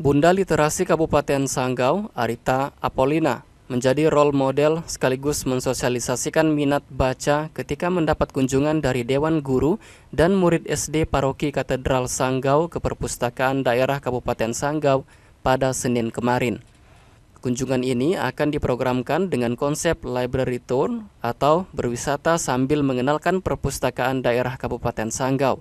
Bunda Literasi Kabupaten Sanggau, Arita Apolina, menjadi role model sekaligus mensosialisasikan minat baca ketika mendapat kunjungan dari Dewan Guru dan murid SD Paroki Katedral Sanggau ke Perpustakaan Daerah Kabupaten Sanggau pada Senin kemarin. Kunjungan ini akan diprogramkan dengan konsep library tour atau berwisata sambil mengenalkan perpustakaan daerah Kabupaten Sanggau.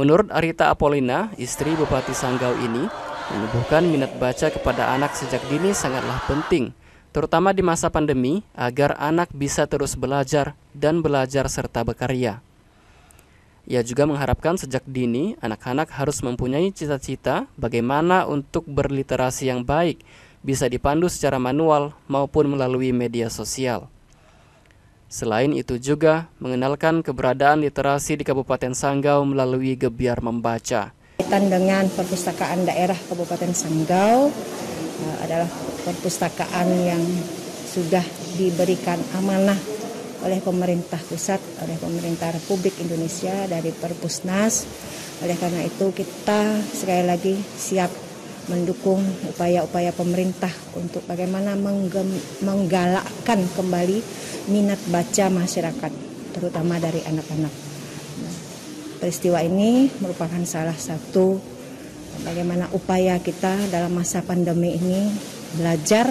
Menurut Arita Apolina, istri Bupati Sanggau ini, menubuhkan minat baca kepada anak sejak dini sangatlah penting, terutama di masa pandemi, agar anak bisa terus belajar dan belajar serta berkarya. Ia juga mengharapkan sejak dini anak-anak harus mempunyai cita-cita bagaimana untuk berliterasi yang baik, bisa dipandu secara manual maupun melalui media sosial. Selain itu juga mengenalkan keberadaan literasi di Kabupaten Sanggau melalui gebiar membaca. Kaitan dengan perpustakaan daerah Kabupaten Sanggau eh, adalah perpustakaan yang sudah diberikan amanah oleh pemerintah pusat, oleh pemerintah Republik Indonesia dari Perpusnas. Oleh karena itu kita sekali lagi siap mendukung upaya-upaya pemerintah untuk bagaimana menggalakkan kembali minat baca masyarakat, terutama dari anak-anak. Nah, peristiwa ini merupakan salah satu bagaimana upaya kita dalam masa pandemi ini belajar,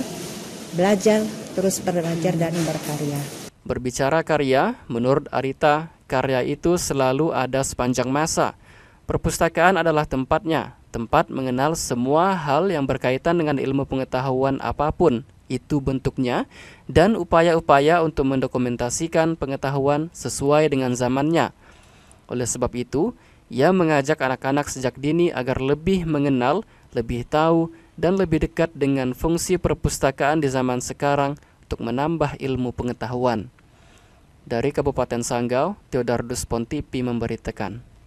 belajar, terus belajar dan berkarya. Berbicara karya, menurut Arita, karya itu selalu ada sepanjang masa – Perpustakaan adalah tempatnya, tempat mengenal semua hal yang berkaitan dengan ilmu pengetahuan apapun itu bentuknya dan upaya-upaya untuk mendokumentasikan pengetahuan sesuai dengan zamannya. Oleh sebab itu, ia mengajak anak-anak sejak dini agar lebih mengenal, lebih tahu, dan lebih dekat dengan fungsi perpustakaan di zaman sekarang untuk menambah ilmu pengetahuan. Dari Kabupaten Sanggau, Theodardus Pontipi memberitakan.